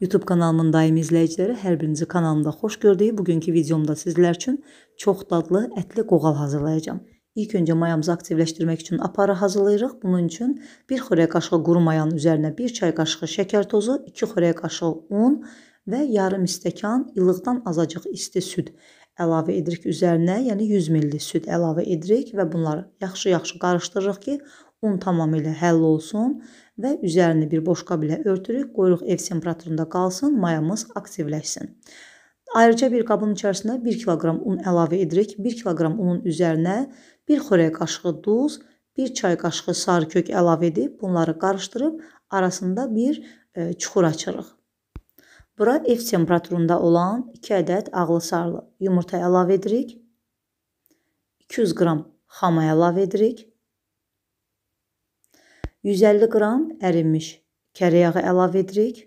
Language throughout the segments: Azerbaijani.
YouTube kanalımın daimi izləyiciləri, hər birinizi kanalımda xoş gördük. Bugünkü videomda sizlər üçün çox dadlı ətli qoğal hazırlayacağam. İlk öncə mayamızı aktivləşdirmək üçün aparı hazırlayırıq. Bunun üçün 1 xörək qaşığı quru mayanın üzərinə 1 çay qaşığı şəkər tozu, 2 xörək qaşığı un və yarım stəkan ilıqdan azacıq isti süd əlavə edirik üzərinə, yəni 100 ml süd əlavə edirik və bunları yaxşı-yaxşı qarışdırırıq ki, un tamamilə həll olsun və üzərini bir boş qablə örtürük, qoyuruq ev temperaturunda qalsın, mayamız aktivləşsin. Ayrıca bir qabın içərisinə 1 kq un əlavə edirik. 1 kq unun üzərinə 1 xörək qaşığı duz, 1 çay qaşığı sarı kök əlavə edib bunları qarışdırıb arasında bir e, çuxur açırıq. Bura ev temperaturunda olan 2 ədəd ağlı sarılı yumurta əlavə edirik. 200 qram xama əlavə edirik. 150 qram ərinmiş kərəyağı əlavə edirik.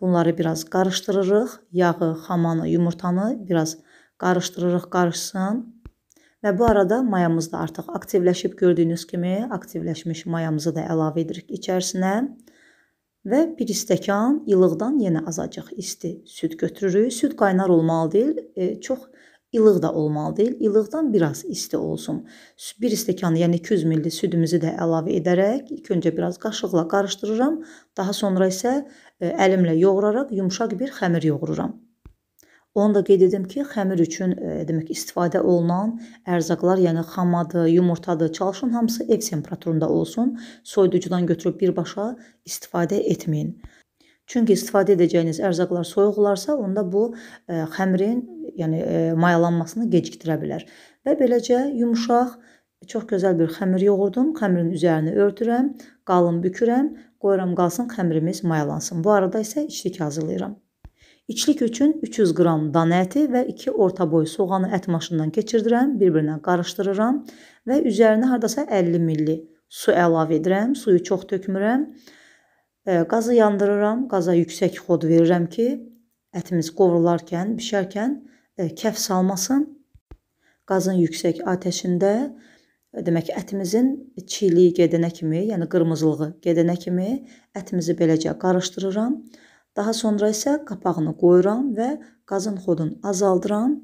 Bunları biraz qarışdırırıq. Yağı, xamanı, yumurtanı biraz qarışdırırıq, qarışsın. Və bu arada mayamız da artıq aktivləşib gördüyünüz kimi aktivləşmiş mayamızı da əlavə edirik içərisinə. Və bir stəkan ilıqdan yenə azacıq isti süd götürürük. Süd qaynar olmalı deyil, e, çox ilıq da olmalı deyil. İlıqdan biraz isti olsun. 1 stəkan, yəni 200 ml südümüzü də əlavə edərək ilk öncə biraz qaşıqla qarışdırıram. Daha sonra isə e, əlimlə yoğuraraq yumşaq bir xəmir yoğururam. Onu da qeyd edim ki, xəmir üçün e, demək istifadə olunan ərzaqlar, yəni xamadır, yumurtadır, çalışın hamısı ev temperaturunda olsun. Soyuducudan götürüb birbaşa istifadə etməyin. Çünki istifadə edəcəyiniz ərzaqlar soyuqlarsa, onda bu ə, e, xəmirin, yəni ə, e, mayalanmasını gecikdirə bilər. Və beləcə yumşaq, çox gözəl bir xəmir yoğurdum. Xəmirin üzərini örtürəm, qalın bükürəm, qoyuram qalsın xəmirimiz mayalansın. Bu arada isə içlik hazırlayıram. İçlik üçün 300 qram dana əti və 2 orta boy soğanı ət maşından keçirdirəm, bir-birinə qarışdırıram və üzərinə hardasa 50 ml su əlavə edirəm. Suyu çox tökmürəm. Qazı yandırıram, qaza yüksək xod verirəm ki, ətimiz qovrularkən, bişərkən e, kəf salmasın. Qazın yüksək atəşində e, demək ətimizin çiyliyi gedənə kimi, yəni qırmızılığı gedənə kimi ətimizi beləcə qarışdırıram. Daha sonra isə qapağını qoyuram və qazın xodunu azaldıram.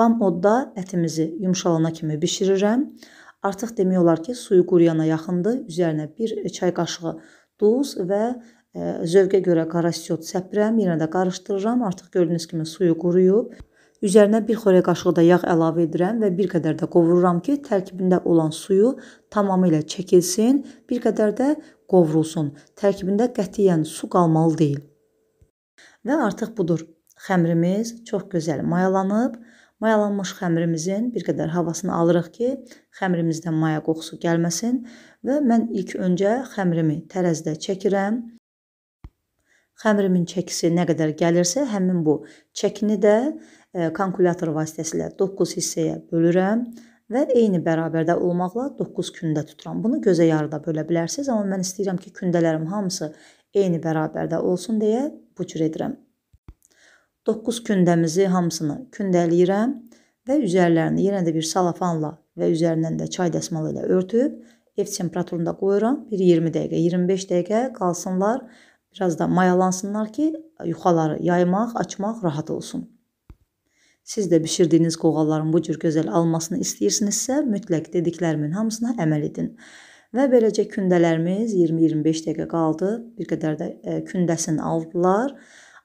Vam odda ətimizi yumşalana kimi bişirirəm. Artıq demək olar ki, suyu quruyana yaxındır. Üzərinə bir çay qaşığı duz və e, zövqə görə qarasiot səpirəm, yenə də qarışdırıram. Artıq gördüyünüz kimi suyu quruyub. Üzərinə bir xörək qaşığı da yağ əlavə edirəm və bir qədər də qovururam ki, tərkibində olan suyu tamamilə çəkilsin, bir qədər də qovrulsun. Tərkibində qətiyyən su qalmalı deyil. Və artıq budur. Xəmrimiz çox gözəl mayalanıb. Mayalanmış xəmirimizin bir qədər havasını alırıq ki, xəmirimizdən maya qoxusu gəlməsin və mən ilk öncə xəmirimi tərəzidə çəkirəm. Xəmirimin çəkisi nə qədər gəlirsə, həmin bu çəkini də e, kalkulyator vasitəsilə 9 hissəyə bölürəm və eyni bərabərdə olmaqla 9 kündə tuturam. Bunu gözə yarıda bölə bilərsiniz, amma mən istəyirəm ki, kündələrim hamısı eyni bərabərdə olsun deyə bu cür edirəm. 9 kündəmizi hamısını kündələyirəm və üzərlərini yenə də bir salafanla və üzərindən də çay dəsmalı ilə örtüb ev temperaturunda qoyuram. Bir 20 dəqiqə, 25 dəqiqə qalsınlar. Biraz da mayalansınlar ki, yuxaları yaymaq, açmaq rahat olsun. Siz də bişirdiyiniz qoğalların bu cür gözəl almasını istəyirsinizsə, mütləq dediklərimin hamısına əməl edin. Və beləcə kündələrimiz 20-25 dəqiqə qaldı. Bir qədər də e, kündəsini aldılar.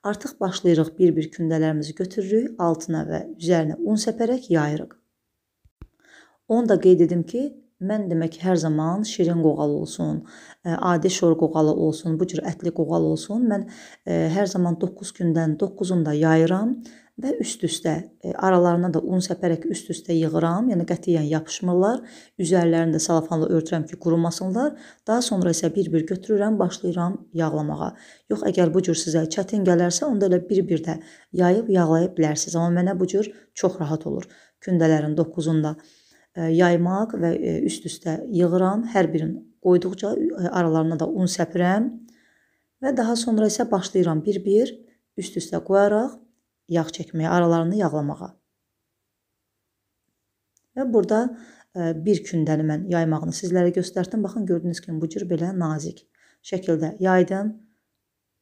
Artıq başlayırıq bir-bir kündələrimizi götürürük, altına və üzərinə un səpərək yayırıq. Onu da qeyd edim ki, mən demək hər zaman şirin qoğal olsun, adi şor qoğalı olsun, bu cür ətli qoğal olsun, mən hər zaman 9 gündən 9-unda yayıram və üst-üstə e, aralarına da un səpərək üst-üstə yığıram, yəni qətiyyən yapışmırlar. Üzərlərini də salafanla örtürəm ki, qurumasınlar. Daha sonra isə bir-bir götürürəm, başlayıram yağlamağa. Yox, əgər bu cür sizə çətin gələrsə, onda elə bir-bir də yayıb yağlaya bilərsiniz. Amma mənə bu cür çox rahat olur. Gündələrin 9-unda e, yaymaq və e, üst-üstə yığıram. Hər birin qoyduqca aralarına da un səpirəm və daha sonra isə başlayıram bir-bir üst-üstə qoyaraq yağ çəkməyə, aralarını yağlamağa. Və burada e, bir kündəni mən yaymağını sizlərə göstərdim. Baxın, gördüyünüz kimi bu cür belə nazik şəkildə yaydım.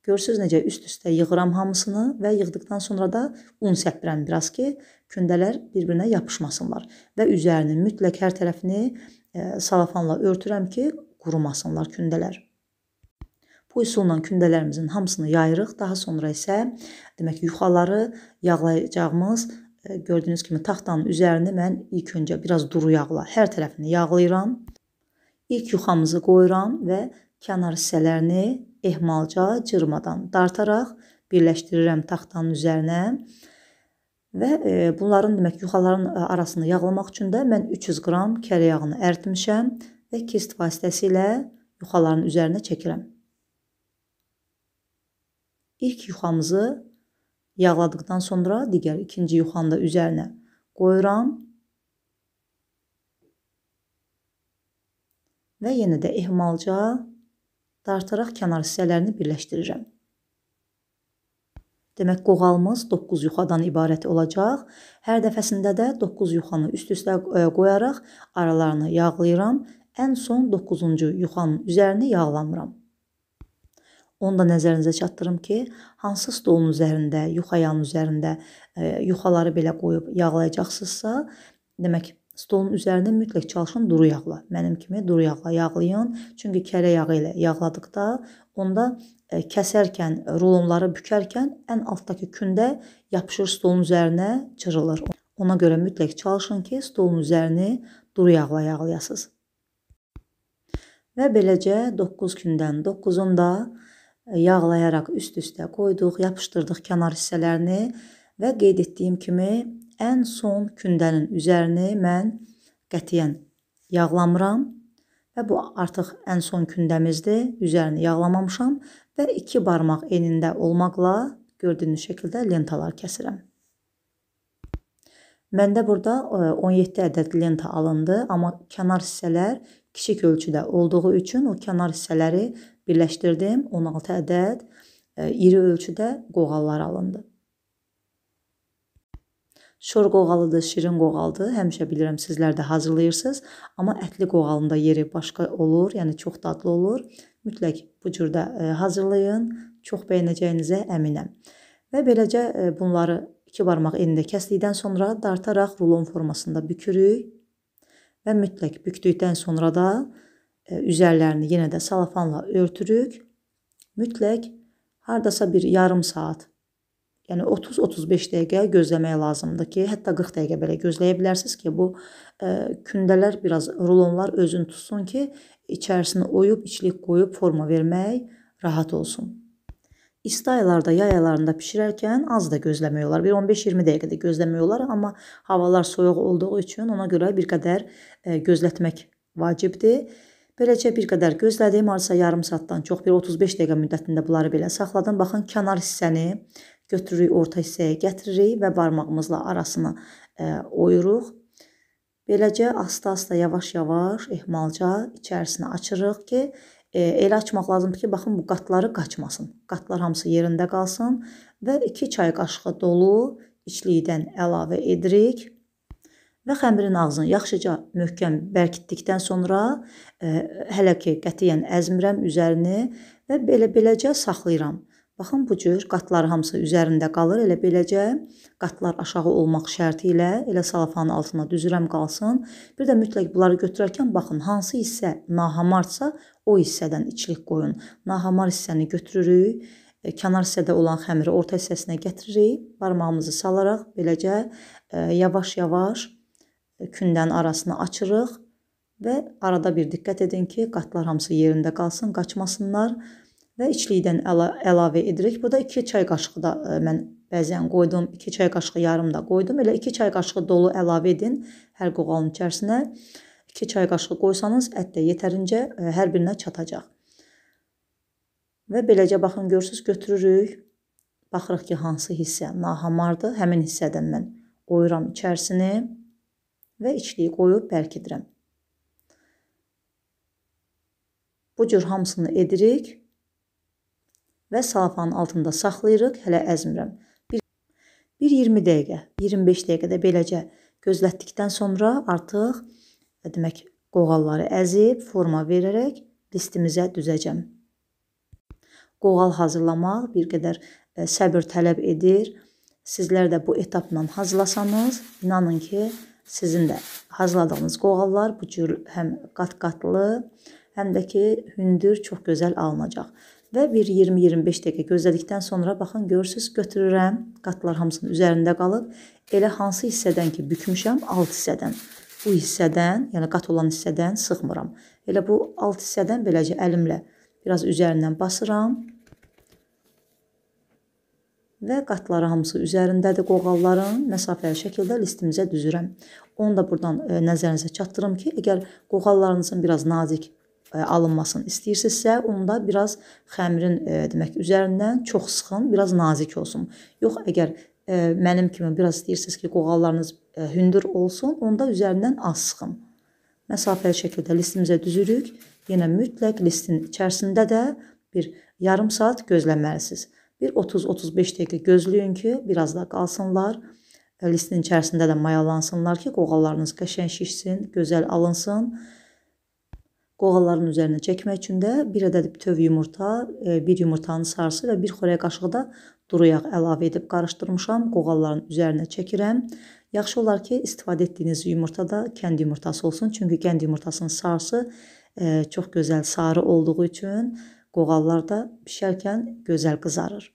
Görürsünüz necə üst-üstə yığıram hamısını və yığdıqdan sonra da un səpirəm biraz ki, kündələr bir-birinə yapışmasınlar. Və üzərini mütləq hər tərəfini e, salafanla örtürəm ki, qurumasınlar kündələr. Bu üsulla kündələrimizin hamısını yayırıq. Daha sonra isə demək yuxaları yağlayacağımız e, gördüyünüz kimi taxtanın üzərini mən ilk öncə biraz duru yağla hər tərəfini yağlayıram. İlk yuxamızı qoyuram və kənar hissələrini ehmalca cırmadan dartaraq birləşdirirəm taxtanın üzərinə. Və e, bunların demək yuxaların e, arasını yağlamaq üçün də mən 300 qram kərə yağını əritmişəm və kist vasitəsilə yuxaların üzərinə çəkirəm. İlk yuxamızı yağladıqdan sonra digər ikinci yuxanı da üzərinə qoyuram. Və yenə də ehmalca dartaraq kənar hissələrini birləşdirirəm. Demək qoğalımız 9 yuxadan ibarət olacaq. Hər dəfəsində də 9 yuxanı üst-üstə e, qoyaraq aralarını yağlayıram. Ən son 9-cu yuxanın üzərini yağlamıram. Onu da nəzərinizə çatdırım ki, hansı stolun üzərində, yuxa ayağının üzərində e, yuxaları belə qoyub yağlayacaqsınızsa, demək stolun üzərində mütləq çalışın duru yağla. Mənim kimi duru yağla yağlayın. Çünki kərə yağı ilə yağladıqda onda e, kəsərkən, rulonları bükərkən ən altdakı kündə yapışır stolun üzərinə, cırılır. Ona görə mütləq çalışın ki, stolun üzərini duru yağla yağlayasınız. Və beləcə 9 gündən 9-unda yağlayaraq üst-üstə qoyduq, yapışdırdıq kənar hissələrini və qeyd etdiyim kimi ən son kündənin üzərini mən qətiyyən yağlamıram və bu artıq ən son kündəmizdir. Üzərini yağlamamışam və 2 barmaq enində olmaqla gördüyünüz şəkildə lentalar kəsirəm. Məndə burada 17 e, ədəd lenta alındı, amma kənar hissələr kiçik ölçüdə olduğu üçün o kənar hissələri birləşdirdim. 16 ədəd e, iri ölçüdə qoğallar alındı. Şor qoğalıdır, şirin qoğaldır. Həmişə bilirəm sizlər də hazırlayırsınız, amma ətli qoğalın da yeri başqa olur, yəni çox dadlı olur. Mütləq bu cürdə e, hazırlayın. Çox bəyənəcəyinizə əminəm. Və beləcə e, bunları 2 barmaq enində kəsdikdən sonra dartaraq rulon formasında bükürük. Və mütləq bükdükdən sonra da E, üzərlərini yenə də salafanla örtürük. Mütləq hardasa bir yarım saat, yəni 30-35 dəqiqə gözləmək lazımdır ki, hətta 40 dəqiqə belə gözləyə bilərsiniz ki, bu e, kündələr biraz rulonlar özünü tutsun ki, içərisini oyub, içlik qoyub forma vermək rahat olsun. İsti aylarda, yay aylarında bişirərkən az da gözləmək olar. Bir 15-20 dəqiqədə gözləmək olar, amma havalar soyuq olduğu üçün ona görə bir qədər e, gözlətmək vacibdir. Beləcə bir qədər gözlədim, harasa yarım saatdan çox, bir 35 dəqiqə müddətində bunları belə saxladım. Baxın, kənar hissəni götürürük, orta hissəyə gətiririk və barmağımızla arasını ə, e, oyuruq. Beləcə asta-asta, yavaş-yavaş, ehmalca içərisini açırıq ki, e, elə açmaq lazımdır ki, baxın bu qatları qaçmasın. Qatlar hamısı yerində qalsın və 2 çay qaşığı dolu içlikdən əlavə edirik və xəmirin ağzını yaxşıca möhkəm bərkitdikdən sonra ə, e, hələ ki qətiyyən əzmirəm üzərini və belə beləcə saxlayıram. Baxın bu cür qatlar hamısı üzərində qalır. Elə beləcə qatlar aşağı olmaq şərti ilə elə salafanın altına düzürəm qalsın. Bir də mütləq bunları götürərkən baxın hansı hissə nahamarsa o hissədən içlik qoyun. Nahamar hissəni götürürük e, kənar hissədə olan xəmiri orta hissəsinə gətiririk, barmağımızı salaraq beləcə e, yavaş-yavaş kündən arasını açırıq və arada bir diqqət edin ki, qatlar hamısı yerində qalsın, qaçmasınlar və içlikdən əla əlavə edirik. Burada 2 çay qaşığı da e, mən bəzən qoydum, 2 çay qaşığı yarım da qoydum. Elə 2 çay qaşığı dolu əlavə edin hər qoğalın içərisinə. 2 çay qaşığı qoysanız ət də yetərincə e, hər birinə çatacaq. Və beləcə baxın görürsüz götürürük. Baxırıq ki, hansı hissə nahamardır. Həmin hissədən mən qoyuram içərisini və içliyi qoyub bərkidirəm. Bu cür hamısını edirik və salafanın altında saxlayırıq, hələ əzmirəm. 1-20 dəqiqə, 25 dəqiqədə beləcə gözlətdikdən sonra artıq e, demək qoğalları əzib forma verərək listimizə düzəcəm. Qoğal hazırlamaq bir qədər e, səbir tələb edir. Sizlər də bu etapla hazırlasanız, inanın ki, sizin də hazırladığınız qoğallar bu cür həm qat-qatlı, həm də ki, hündür, çox gözəl alınacaq. Və bir 20-25 dəqiqə gözlədikdən sonra baxın, görürsüz, götürürəm. Qatlar hamısının üzərində qalıb. Elə hansı hissədən ki, bükmüşəm, alt hissədən. Bu hissədən, yəni qat olan hissədən sıxmıram. Elə bu alt hissədən beləcə əlimlə biraz üzərindən basıram və qatları hamısı üzərindədir qoğalların. Məsafəli şəkildə listimizə düzürəm. Onu da burdan e, nəzərinizə çatdırım ki, əgər qoğallarınızın biraz nazik e, alınmasını istəyirsinizsə, onda biraz xəmirin e, demək üzərindən çox sıxın, biraz nazik olsun. Yox, əgər mənim kimi biraz istəyirsiniz ki, qoğallarınız hündür olsun, onda üzərindən az sıxın. Məsafəli şəkildə listimizə düzürük. Yenə mütləq listin içərisində də bir yarım saat gözləməlisiniz. Bir 30-35 dəqiqə gözləyin ki, biraz da qalsınlar. E, Listin içərisində də mayalansınlar ki, qoğallarınız qəşəng şişsin, gözəl alınsın. Qoğalların üzərinə çəkmək üçün də bir ədəd bütöv yumurta, e, bir yumurtanın sarısı və bir xörək qaşığı da duru yağ əlavə edib qarışdırmışam. Qoğalların üzərinə çəkirəm. Yaxşı olar ki, istifadə etdiyiniz yumurta da kənd yumurtası olsun. Çünki kənd yumurtasının sarısı e, çox gözəl sarı olduğu üçün qoğallarda bişərkən gözəl qızarır.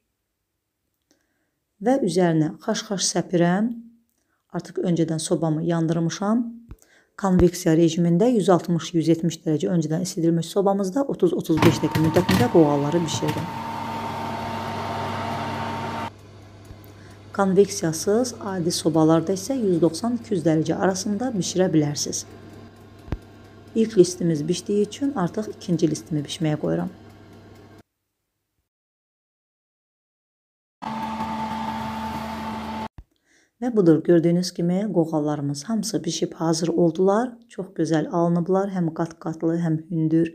Və üzərinə xaş-xaş səpirəm. Artıq öncədən sobamı yandırmışam. Konveksiya rejimində 160-170 dərəcə öncədən isidilmiş sobamızda 30-35 dəqiqə müddətində qoğalları bişirdim. Konveksiyasız adi sobalarda isə 190-200 dərəcə arasında bişirə bilərsiniz. İlk listimiz bişdiyi üçün artıq ikinci listimi bişməyə qoyuram. Və budur, gördüyünüz kimi qoğallarımız hamısı bişib hazır oldular. Çox gözəl alınıblar, həm qat-qatlı, həm hündür,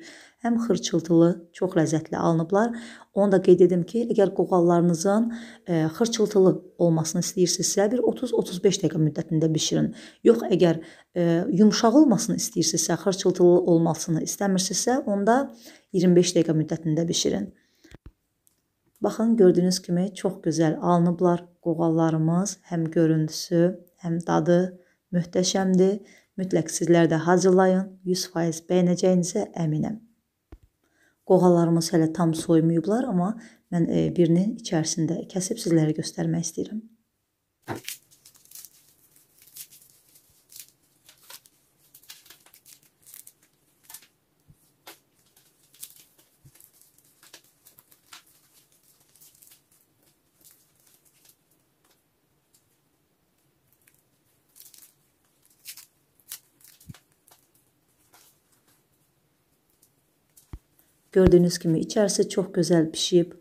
həm xırçıltılı, çox ləzzətli alınıblar. Onu da qeyd edim ki, əgər qoğallarınızın e, xırçıltılı olmasını istəyirsinizsə, bir 30-35 dəqiqə müddətində bişirin. Yox, əgər e, yumşaq olmasını istəyirsinizsə, xırçıltılı olmasını istəmirsinizsə, onda 25 dəqiqə müddətində bişirin. Baxın, gördüyünüz kimi çox gözəl alınıblar. Qoğallarımız həm görüntüsü, həm dadı möhtəşəmdir. Mütləq sizlər də hazırlayın. 100% bəyənəcəyinizə əminəm. Qoğallarımız hələ tam soymayıblar, amma mən e, birini içərisində kəsib sizlərə göstərmək istəyirəm. Thank you. Gördüyünüz kimi içərisi çox gözəl pişib,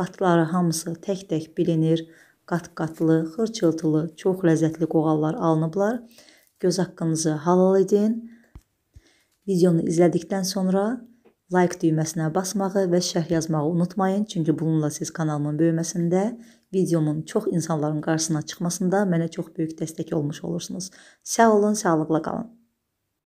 qatları hamısı tək-tək bilinir, qat-qatlı, xırçıltılı, çox ləzzətli qoğallar alınıblar. Göz haqqınızı halal edin. Videonu izlədikdən sonra like düyməsinə basmağı və şərh yazmağı unutmayın. Çünki bununla siz kanalımın böyüməsində, videomun çox insanların qarşısına çıxmasında mənə çox böyük dəstək olmuş olursunuz. Sağ olun, sağlıqla qalın.